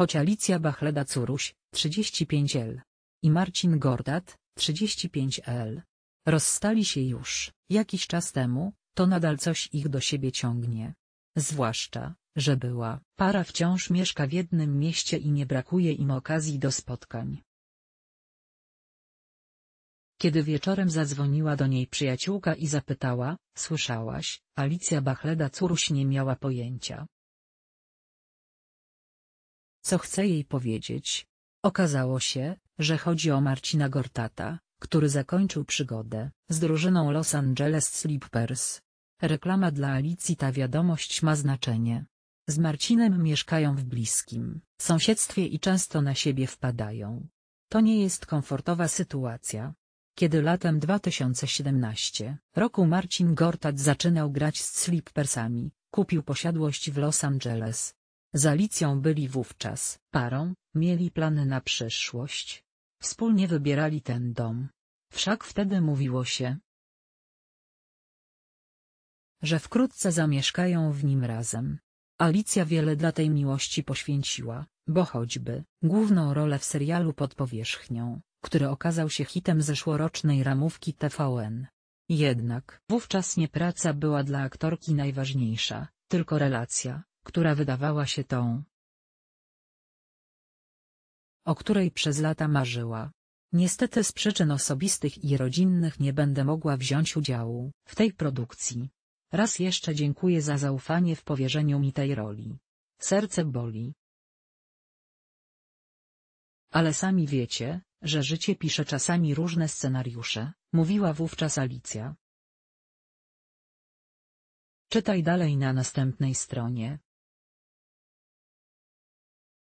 choć Alicja Bachleda-Curuś, 35L i Marcin Gordat, 35L. Rozstali się już jakiś czas temu, to nadal coś ich do siebie ciągnie. Zwłaszcza, że była para wciąż mieszka w jednym mieście i nie brakuje im okazji do spotkań. Kiedy wieczorem zadzwoniła do niej przyjaciółka i zapytała, słyszałaś, Alicja Bachleda Curuś nie miała pojęcia, co chce jej powiedzieć. Okazało się, że chodzi o Marcina Gortata, który zakończył przygodę z drużyną Los Angeles Slippers. Reklama dla Alicji ta wiadomość ma znaczenie. Z Marcinem mieszkają w bliskim sąsiedztwie i często na siebie wpadają. To nie jest komfortowa sytuacja. Kiedy latem 2017 roku Marcin Gortat zaczynał grać z Slippersami, kupił posiadłość w Los Angeles, z Alicją byli wówczas parą, mieli plany na przyszłość. Wspólnie wybierali ten dom. Wszak wtedy mówiło się, że wkrótce zamieszkają w nim razem. Alicja wiele dla tej miłości poświęciła, bo choćby główną rolę w serialu Pod powierzchnią, który okazał się hitem zeszłorocznej ramówki TVN. Jednak wówczas nie praca była dla aktorki najważniejsza, tylko relacja, która wydawała się tą, o której przez lata marzyła. Niestety z przyczyn osobistych i rodzinnych nie będę mogła wziąć udziału w tej produkcji. Raz jeszcze dziękuję za zaufanie w powierzeniu mi tej roli. Serce boli. Ale sami wiecie, że życie pisze czasami różne scenariusze, mówiła wówczas Alicja. Czytaj dalej na następnej stronie.